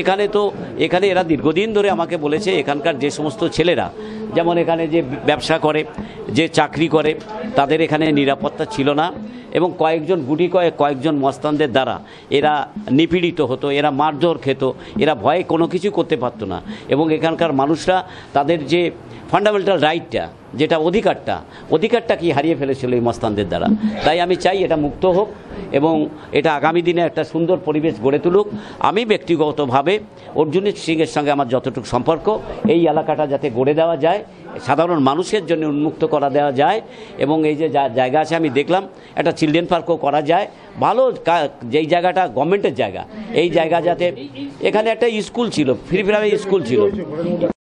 এখানে তো এখানে এরা দীর্ঘদিন ধরে আমাকে বলেছে এখানকার যে সমস্ত ছেলেরা যেমন এখানে যে ব্যবসা করে যে চাকরি করে তাদের এখানে নিরাপত্তা ছিল না এবং কয়েকজন গুটি কয়েক কয়েকজন মস্তানদের দ্বারা এরা নিপীড়িত হতো এরা মারধর খেত এরা ভয়ে কোনো কিছু করতে পারতো না এবং এখানকার মানুষরা তাদের যে ফান্ডামেন্টাল রাইটটা যেটা অধিকারটা অধিকারটা কি হারিয়ে ফেলেছিল এই মস্তানদের দ্বারা তাই আমি চাই এটা মুক্ত হোক এবং এটা আগামী দিনে একটা সুন্দর পরিবেশ গড়ে তুলুক আমি ব্যক্তিগতভাবে অর্জুনিত সিংয়ের সঙ্গে আমার যতটুকু সম্পর্ক এই এলাকাটা যাতে গড়ে দেওয়া যায় যায় সাধারণ মানুষের জন্য উন্মুক্ত করা দেওয়া যায় এবং এই যে জায়গা আছে আমি দেখলাম একটা চিলড্রেন পার্কও করা যায় ভালো যেই জায়গাটা গভর্নমেন্টের জায়গা এই জায়গা যাতে এখানে একটা স্কুল ছিল ফ্রি ফ্রাই স্কুল ছিল